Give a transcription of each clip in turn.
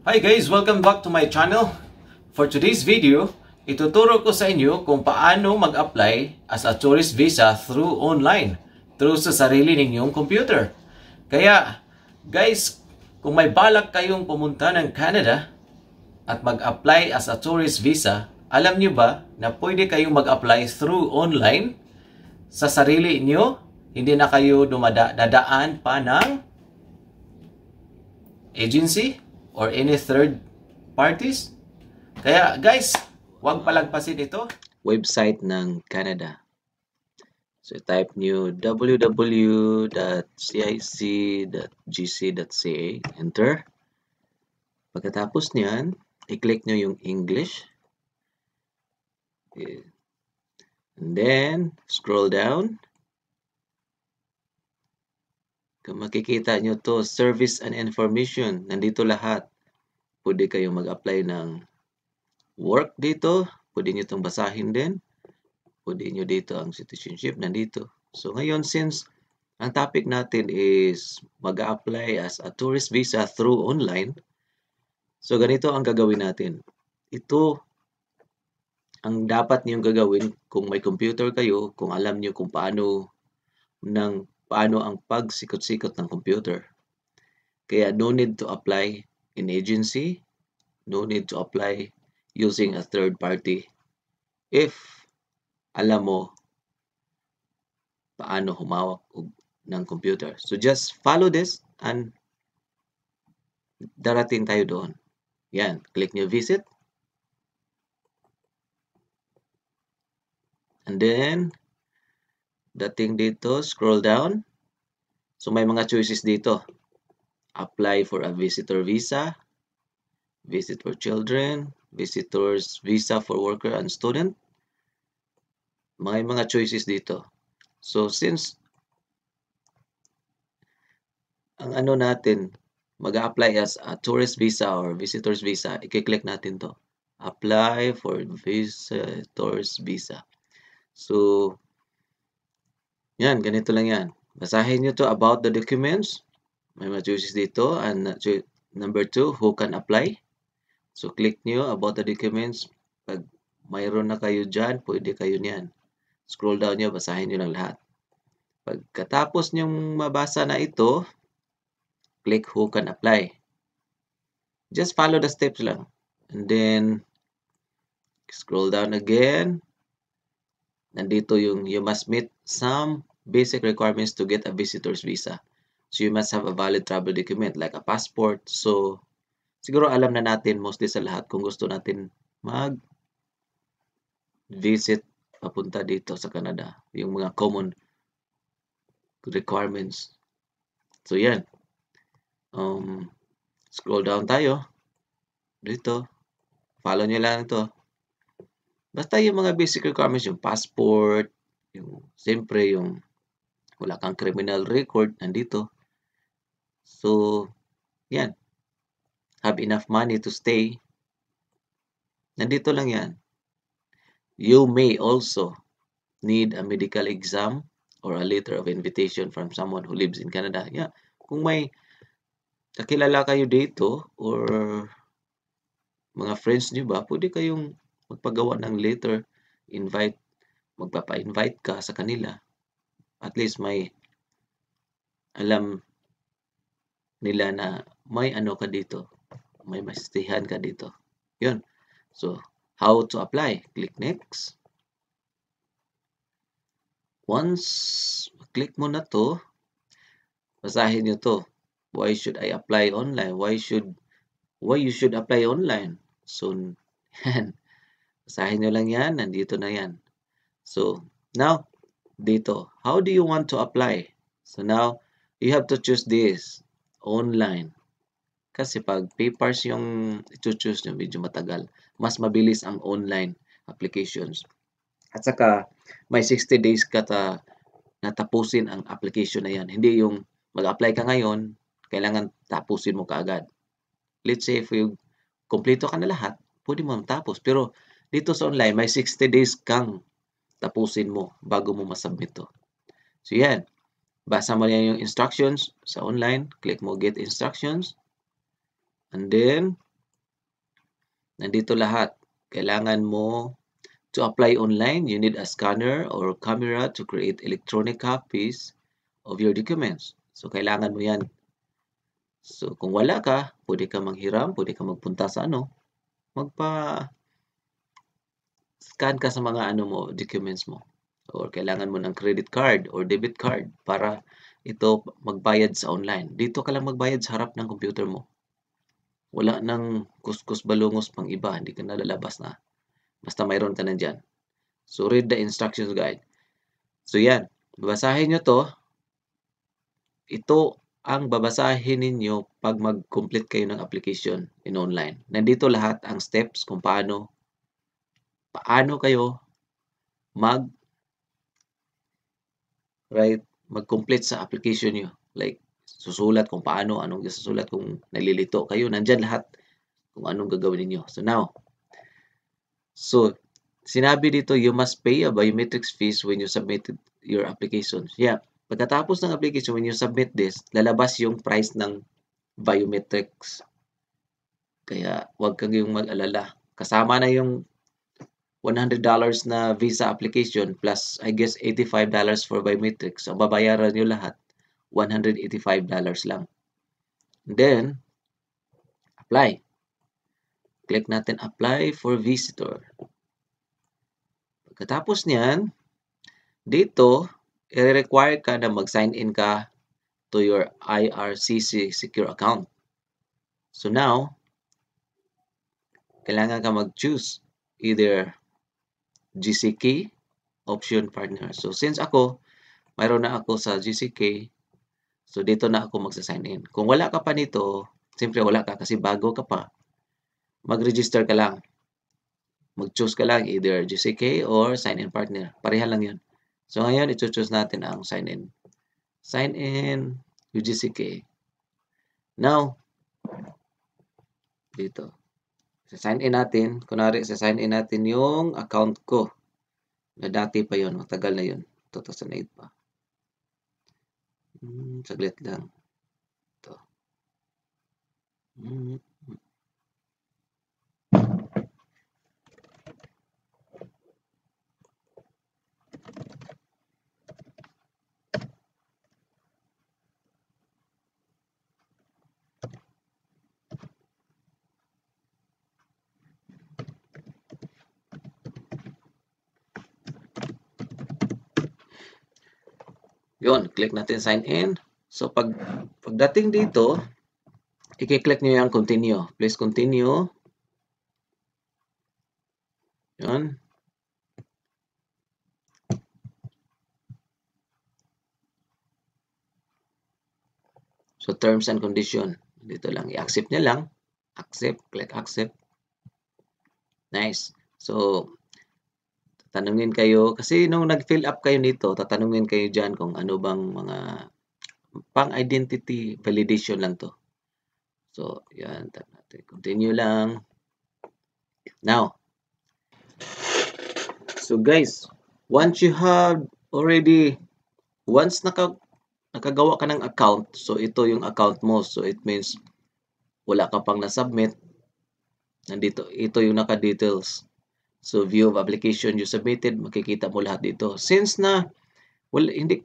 Hi guys! Welcome back to my channel. For today's video, ituturo ko sa inyo kung paano mag-apply as a tourist visa through online, through sa sarili ninyong computer. Kaya, guys, kung may balak kayong pumunta ng Canada at mag-apply as a tourist visa, alam nyo ba na pwede kayong mag-apply through online sa sarili nyo? Hindi na kayo dumadaan pa ng agency? or any third parties. Kaya guys, huwag palagpasin ito. Website ng Canada. So type new www.cic.gc.ca Enter. Pagkatapos niyan, i-click nyo yung English. And then, scroll down. Kung makikita nyo to service and information, nandito lahat pwede kayong mag-apply ng work dito. Pwede nyo itong basahin din. Pwede nyo dito ang citizenship nandito. So ngayon, since ang topic natin is mag apply as a tourist visa through online, so ganito ang gagawin natin. Ito ang dapat niyong gagawin kung may computer kayo, kung alam niyo kung paano ng paano ang pagsikot-sikot ng computer. Kaya no need to apply in agency, no need to apply using a third party if alam mo paano humawak ng computer. So just follow this and darating tayo doon. Yan, click nyo visit. And then, dating dito, scroll down. So may mga choices dito apply for a visitor visa, visit for children, visitors visa for worker and student. May mga choices dito. So since ang ano natin, mag apply as a tourist visa or visitor's visa, i-click natin to. Apply for visitor's visa. So, yan, ganito lang yan. Basahin nyo to about the documents may mga choices dito and uh, number 2 who can apply so click nyo about the documents pag mayroon na kayo dyan pwede kayo niyan scroll down nyo basahin nyo lang lahat pagkatapos nyong mabasa na ito click who can apply just follow the steps lang and then scroll down again nandito yung you must meet some basic requirements to get a visitor's visa So you must have a valid travel document like a passport. So siguro alam na natin mostly sa lahat kung gusto natin mag visit papunta dito sa Canada. Yung mga common requirements. So yan. Um, scroll down tayo. Dito. Follow niyo lang ito. Basta yung mga basic requirements, yung passport, yung, siyempre yung wala kang criminal record, nandito So, yan. Have enough money to stay. Nandito lang yan. You may also need a medical exam or a letter of invitation from someone who lives in Canada. Yeah. Kung may kakilala kayo dito or mga friends niyo ba, pwede kayong magpagawa ng letter, invite, magpapa-invite ka sa kanila. At least may alam nila na may ano ka dito. May mastihan ka dito. Yun. So, how to apply? Click next. Once click mo na to, basahin nyo to. Why should I apply online? Why should why you should apply online? So, yan. Basahin nyo lang yan. Nandito na yan. So, now, dito. How do you want to apply? So, now, you have to choose this online. Kasi pag papers yung i-choose nyo, medyo matagal. Mas mabilis ang online applications. At saka, may 60 days ka ta, natapusin ang application na yan. Hindi yung mag-apply ka ngayon, kailangan tapusin mo kaagad. Let's say if you kompleto ka na lahat, pwede mo tapos. Pero dito sa online, may 60 days kang tapusin mo bago mo masubmit to. So yan, Basa mo yan yung instructions sa online. Click mo get instructions. And then, nandito lahat. Kailangan mo to apply online, you need a scanner or camera to create electronic copies of your documents. So, kailangan mo yan. So, kung wala ka, pwede ka manghiram, pwede ka magpunta sa ano, magpa-scan ka sa mga ano mo, documents mo or kailangan mo ng credit card or debit card para ito magbayad sa online. Dito ka lang magbayad sa harap ng computer mo. Wala nang kuskus balungos pang iba, hindi ka nalalabas na. Basta mayroon ka na dyan. So read the instructions guide. So yan, babasahin nyo to. Ito ang babasahin ninyo pag mag-complete kayo ng application in online. Nandito lahat ang steps kung paano paano kayo mag right, mag-complete sa application nyo. Like, susulat kung paano, anong susulat kung nalilito kayo. Nandyan lahat kung anong gagawin niyo So now, so sinabi dito, you must pay a biometrics fees when you submitted your application. Yeah, pagkatapos ng application, when you submit this, lalabas yung price ng biometrics. Kaya, wag kang yung mag-alala. Kasama na yung $100 na visa application plus I guess $85 for biometrics. So, babayaran nyo lahat, $185 lang. then, apply. Click natin apply for visitor. Pagkatapos niyan, dito, i-require ka na mag-sign in ka to your IRCC secure account. So now, kailangan ka mag-choose either GCK option partner. So, since ako, mayroon na ako sa GCK, so dito na ako magsa-sign in. Kung wala ka pa nito, siyempre wala ka kasi bago ka pa. Mag-register ka lang. Mag-choose ka lang either GCK or sign in partner. Pareha lang 'yon. So, ngayon, i choose natin ang sign in. Sign in UGCK. Now, dito sa sign in natin, kunwari sa sign in natin yung account ko na dati pa yun, matagal na yon, 2008 pa. Hmm, saglit lang. To. Hmm. Yun, click natin sign in. So pag pagdating dito, i-click niyo yung continue. Please continue. Yun. So terms and condition. Dito lang i-accept niya lang. Accept, click accept. Nice. So tanungin kayo, kasi nung nag-fill up kayo nito, tatanungin kayo diyan kung ano bang mga pang-identity validation lang to. So, yan. Tap natin. Continue lang. Now, so guys, once you have already, once naka, nakagawa ka ng account, so ito yung account mo. So, it means wala ka pang na-submit. Nandito, ito yung naka-details. So, view of application you submitted, makikita mo lahat dito. Since na, well, hindi,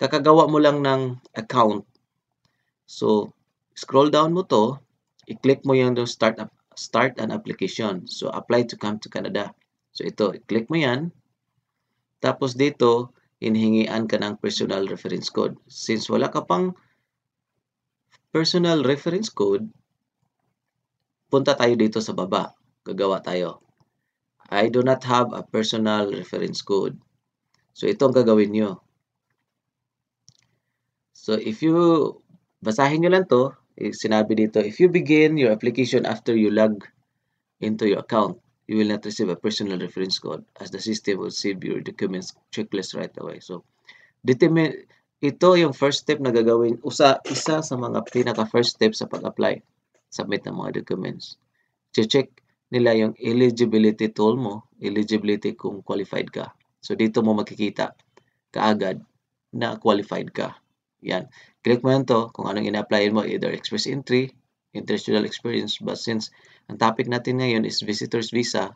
kakagawa mo lang ng account. So, scroll down mo to, i-click mo yung start, up, start an application. So, apply to come to Canada. So, ito, i-click mo yan. Tapos dito, inhingian ka ng personal reference code. Since wala ka pang personal reference code, punta tayo dito sa baba. Gagawa tayo. I do not have a personal reference code. So, ito ang gagawin nyo. So, if you, basahin nyo lang to, eh, sinabi dito, if you begin your application after you log into your account, you will not receive a personal reference code as the system will save your documents checklist right away. So, determine, ito yung first step na gagawin, usa, isa sa mga pinaka first step sa pag-apply, submit ng mga documents. check nila yung eligibility tool mo, eligibility kung qualified ka. So, dito mo makikita kaagad na qualified ka. Yan. Click mo yan to kung anong ina-applyin mo, either express entry, international experience, but since ang topic natin ngayon is visitor's visa,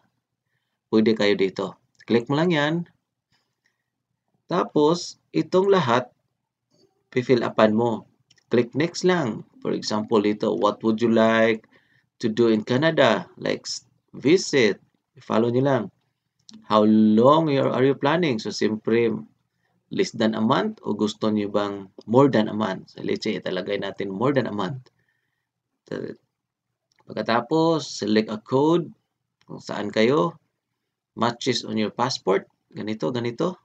pwede kayo dito. Click mo lang yan. Tapos, itong lahat, pifill upan mo. Click next lang. For example, dito, what would you like? to do in Canada, like visit, follow nyo lang. How long are you planning? So, siyempre, less than a month o gusto nyo bang more than a month? So, let's say, italagay natin more than a month. Pagkatapos, select a code kung saan kayo, matches on your passport, ganito, ganito.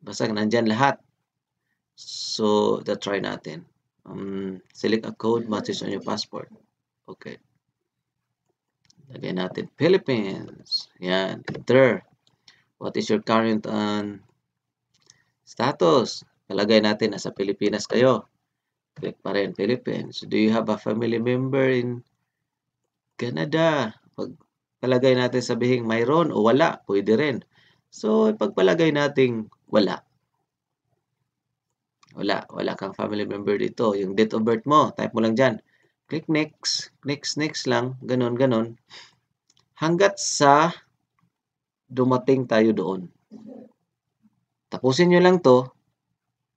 Basta nandyan lahat. So, ito try natin. Um, select a code matches on your passport. Okay. Lagyan natin Philippines. Yan, enter. What is your current on um, status? Lagay natin, nasa Pilipinas kayo. Click pa rin, Philippines. Do you have a family member in Canada? Pag palagay natin sabihin mayroon o wala, pwede rin. So, pagpalagay natin wala. Wala, wala kang family member dito. Yung date of birth mo, type mo lang dyan. Click next, next, next lang, ganun, ganun. Hanggat sa dumating tayo doon. Tapusin nyo lang to.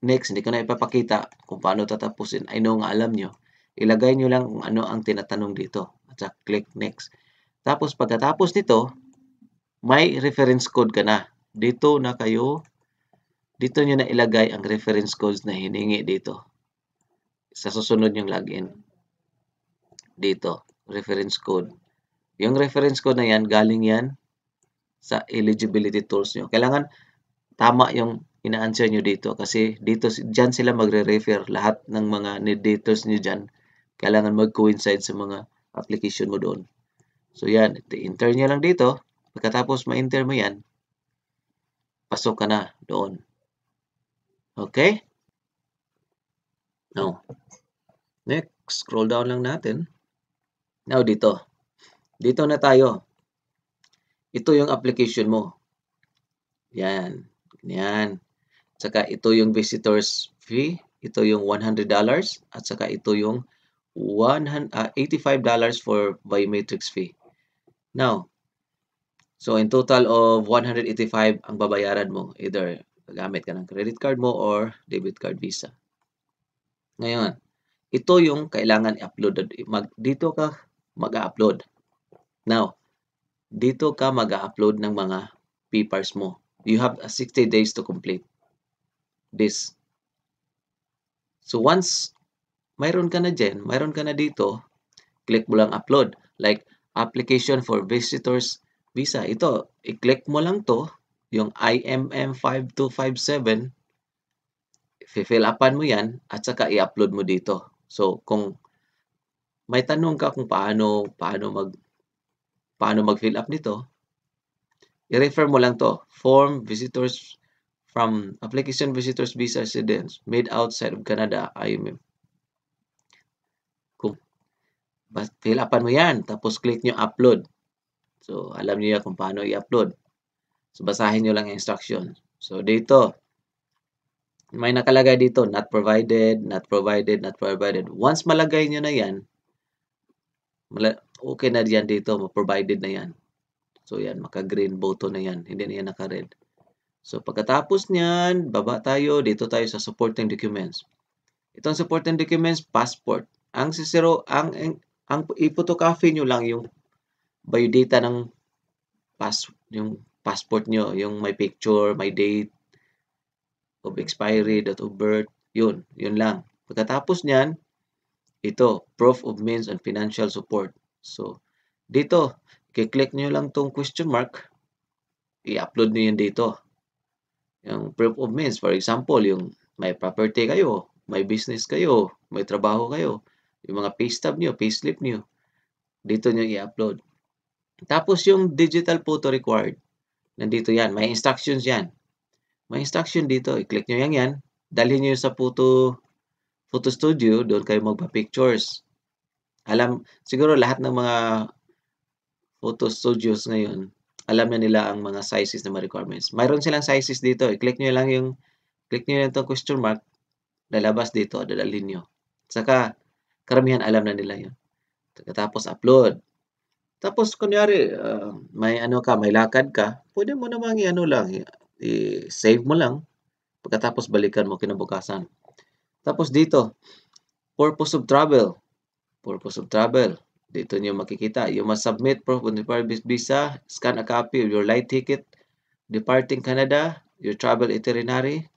Next, hindi ko na ipapakita kung paano tatapusin. I know nga alam nyo. Ilagay nyo lang kung ano ang tinatanong dito. At sa click next. Tapos pagkatapos nito, may reference code ka na. Dito na kayo, dito nyo na ilagay ang reference codes na hiningi dito. Sa susunod yung login dito, reference code. Yung reference code na yan, galing yan sa eligibility tools nyo. Kailangan tama yung ina-answer nyo dito kasi dito, dyan sila magre-refer lahat ng mga details nyo dyan. Kailangan mag-coincide sa mga application mo doon. So yan, enter nyo lang dito. Pagkatapos ma-enter mo yan, pasok ka na doon. Okay? Now, next, scroll down lang natin. Now dito. Dito na tayo. Ito yung application mo. Yan. Yan. Saka ito yung visitor's fee. Ito yung $100. At saka ito yung $85 ah, for biometrics fee. Now, so in total of 185 ang babayaran mo. Either gamit ka ng credit card mo or debit card visa. Ngayon, ito yung kailangan i-upload. dito ka mag-upload. Now, dito ka mag-upload ng mga papers mo. You have 60 uh, days to complete this. So once mayroon ka na dyan, mayroon ka na dito, click mo lang upload. Like application for visitors visa. Ito, i-click mo lang to, yung IMM5257, i-fill upan mo yan, at saka i-upload mo dito. So kung may tanong ka kung paano paano mag paano mag-fill up nito, i-refer mo lang to. Form visitors from application visitors visa residents made outside of Canada, IMM. Kung fill upan mo 'yan, tapos click nyo upload. So, alam niyo kung paano i-upload. So, basahin nyo lang ang instruction. So, dito, may nakalagay dito, not provided, not provided, not provided. Once malagay nyo na yan, okay na yan dito, provided na yan. So yan, maka-green button na yan. Hindi na yan naka-red. So pagkatapos niyan, baba tayo, dito tayo sa supporting documents. Itong supporting documents, passport. Ang sisiro, ang, ang, ang ipotocopy nyo lang yung biodata ng pas, yung passport nyo, yung may picture, may date of expiry, date of birth, yun, yun lang. Pagkatapos niyan, ito, proof of means and financial support. So, dito, kiklik nyo lang tong question mark, i-upload nyo yan dito. Yung proof of means, for example, yung may property kayo, may business kayo, may trabaho kayo, yung mga pay stub nyo, pay slip nyo, dito nyo i-upload. Tapos yung digital photo required, nandito yan, may instructions yan. May instruction dito, i-click nyo yan yan, dalhin nyo sa photo photo studio, doon kayo magpa-pictures. Alam, siguro lahat ng mga photo studios ngayon, alam na nila ang mga sizes na mga requirements. Mayroon silang sizes dito. I-click eh. nyo lang yung, click nyo lang itong question mark, lalabas dito, dadalhin nyo. Saka, karamihan alam na nila yun. Tapos, upload. Tapos, kunyari, uh, may ano ka, may lakad ka, pwede mo namang i-ano lang, i-save mo lang, pagkatapos balikan mo kinabukasan. Tapos dito, purpose of travel. Purpose of travel. Dito nyo makikita. You must submit proof of departure visa, scan a copy of your light ticket, departing Canada, your travel itinerary,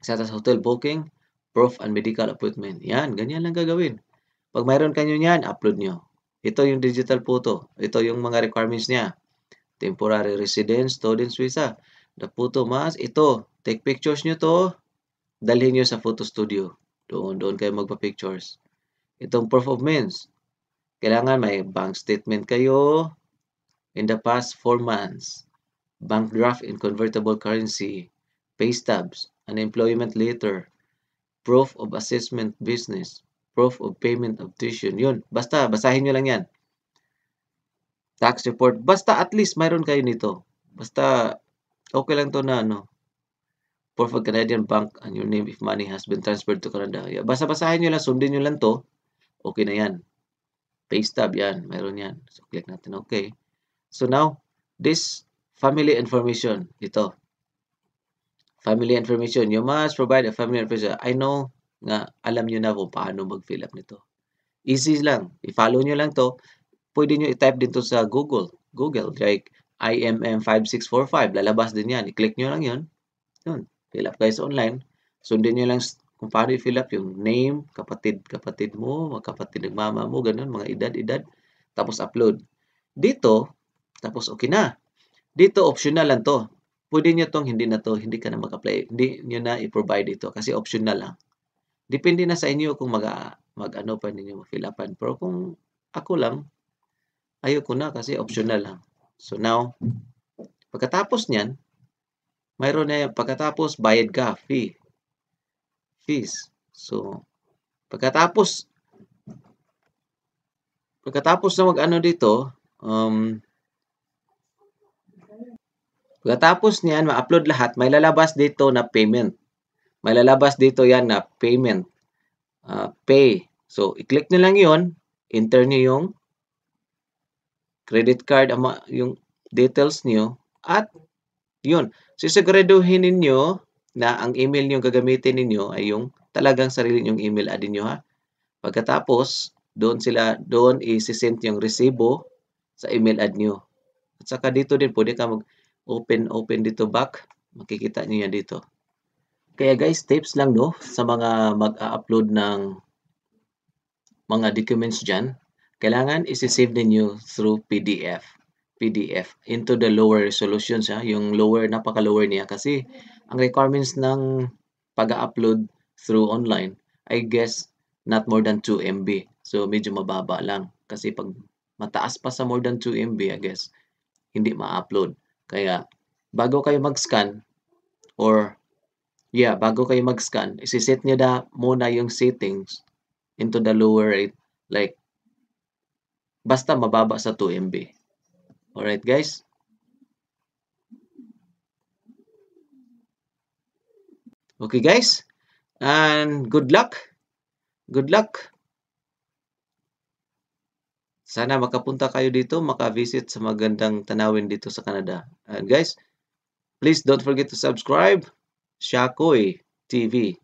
such hotel booking, proof and medical appointment. Yan, ganyan lang gagawin. Pag mayroon kanyo niyan, upload nyo. Ito yung digital photo. Ito yung mga requirements niya. Temporary residence, student visa. The photo mask, ito. Take pictures nyo to dalhin nyo sa photo studio. Doon, doon kayo magpa-pictures. Itong proof of means, kailangan may bank statement kayo in the past 4 months, bank draft in convertible currency, pay stubs, unemployment letter, proof of assessment business, proof of payment of tuition. Yun, basta, basahin nyo lang yan. Tax report, basta at least mayroon kayo nito. Basta, okay lang to na ano, proof of Canadian bank and your name if money has been transferred to Canada. Yeah, basa-basahin nyo lang, sundin nyo lang to. Okay na yan. Paste tab yan. Meron yan. So, click natin okay. So, now, this family information. Ito. Family information. You must provide a family information. I know nga alam nyo na kung paano mag-fill up nito. Easy lang. I-follow nyo lang to. Pwede nyo i-type din to sa Google. Google. Like, IMM5645. Lalabas din yan. I-click nyo lang yun. Yun fill up guys online. Sundin nyo lang kung paano i-fill up yung name, kapatid, kapatid mo, magkapatid ng mama mo, ganun, mga edad, edad. Tapos upload. Dito, tapos okay na. Dito, optional lang to. Pwede nyo tong hindi na to, hindi ka na mag-apply. Hindi nyo na i-provide ito kasi optional lang. Depende na sa inyo kung mag, mag-ano pa ninyo mag-fill upan. Pero kung ako lang, ayoko na kasi optional lang. So now, pagkatapos niyan, mayroon na eh, yan. Pagkatapos, bayad ka. Fee. Fees. So, pagkatapos, pagkatapos na mag-ano dito, um, pagkatapos niyan, ma-upload lahat, may lalabas dito na payment. May lalabas dito yan na payment. Uh, pay. So, i-click nyo lang yon enter nyo yung credit card, yung details nyo, at yun. Sisiguraduhin ninyo na ang email nyo gagamitin ninyo ay yung talagang sarili nyong email adin nyo ha. Pagkatapos, doon sila, doon i-send yung resibo sa email ad nyo. At saka dito din, pwede ka mag-open, open dito back. Makikita nyo yan dito. Kaya guys, tips lang no, sa mga mag-upload ng mga documents diyan. kailangan i save ninyo through PDF. PDF into the lower resolution siya. Ah, yung lower, napaka-lower niya kasi ang requirements ng pag-upload through online, I guess not more than 2 MB. So medyo mababa lang kasi pag mataas pa sa more than 2 MB, I guess, hindi ma-upload. Kaya bago kayo mag-scan or yeah, bago kayo mag-scan, isiset nyo na muna yung settings into the lower rate like basta mababa sa 2 MB. Alright guys. Okay guys. And good luck. Good luck. Sana makapunta kayo dito, makavisit sa magandang tanawin dito sa Canada. And guys, please don't forget to subscribe. Shakoy TV.